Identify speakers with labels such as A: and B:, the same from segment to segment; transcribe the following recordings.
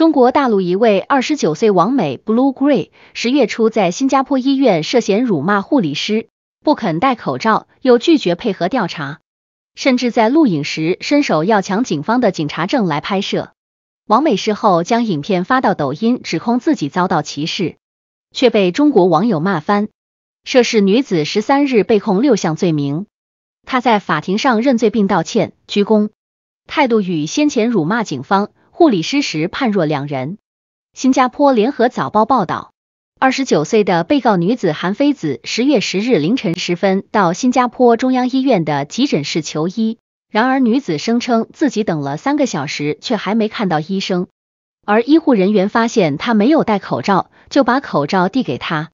A: 中国大陆一位二十九岁王美 （Blue Grey） 十月初在新加坡医院涉嫌辱骂护理师，不肯戴口罩，又拒绝配合调查，甚至在录影时伸手要抢警方的警察证来拍摄。王美事后将影片发到抖音，指控自己遭到歧视，却被中国网友骂翻。涉事女子十三日被控六项罪名，她在法庭上认罪并道歉，鞠躬，态度与先前辱骂警方。护理师时判若两人。新加坡联合早报报道，二十九岁的被告女子韩非子十月十日凌晨时分到新加坡中央医院的急诊室求医，然而女子声称自己等了三个小时，却还没看到医生。而医护人员发现她没有戴口罩，就把口罩递给她，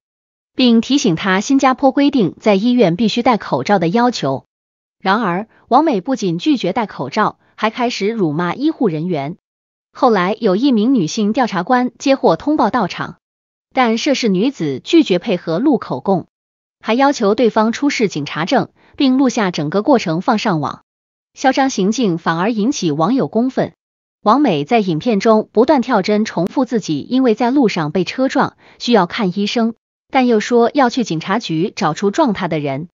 A: 并提醒她新加坡规定在医院必须戴口罩的要求。然而王美不仅拒绝戴口罩，还开始辱骂医护人员。后来有一名女性调查官接获通报到场，但涉事女子拒绝配合录口供，还要求对方出示警察证，并录下整个过程放上网。嚣张行径反而引起网友公愤。王美在影片中不断跳针，重复自己因为在路上被车撞，需要看医生，但又说要去警察局找出撞她的人。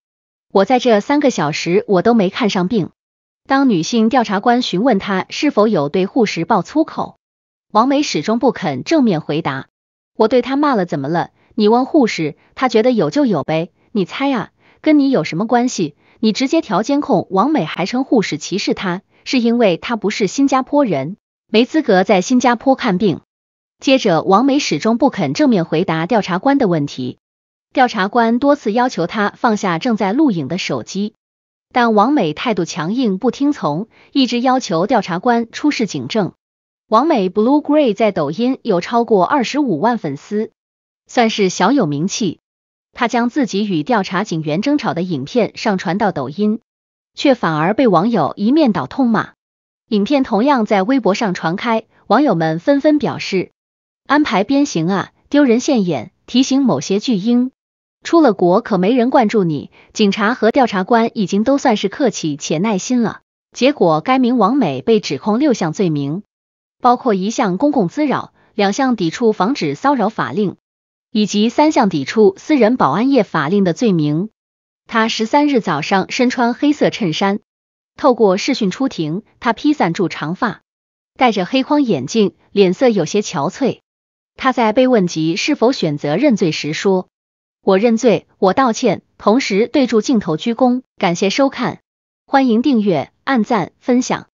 A: 我在这三个小时我都没看上病。当女性调查官询问她是否有对护士爆粗口，王美始终不肯正面回答。我对她骂了，怎么了？你问护士，她觉得有就有呗。你猜啊，跟你有什么关系？你直接调监控，王美还称护士歧视她，是因为她不是新加坡人，没资格在新加坡看病。接着，王美始终不肯正面回答调查官的问题。调查官多次要求她放下正在录影的手机。但王美态度强硬，不听从，一直要求调查官出示警证。王美 Blue Gray 在抖音有超过二十五万粉丝，算是小有名气。他将自己与调查警员争吵的影片上传到抖音，却反而被网友一面倒痛骂。影片同样在微博上传开，网友们纷纷表示：安排鞭刑啊，丢人现眼！提醒某些巨婴。出了国可没人关注你，警察和调查官已经都算是客气且耐心了。结果，该名王美被指控六项罪名，包括一项公共滋扰、两项抵触防止骚扰法令，以及三项抵触私人保安业法令的罪名。他十三日早上身穿黑色衬衫，透过视讯出庭。他披散住长发，戴着黑框眼镜，脸色有些憔悴。他在被问及是否选择认罪时说。我认罪，我道歉，同时对住镜头鞠躬，感谢收看，欢迎订阅、按赞、分享。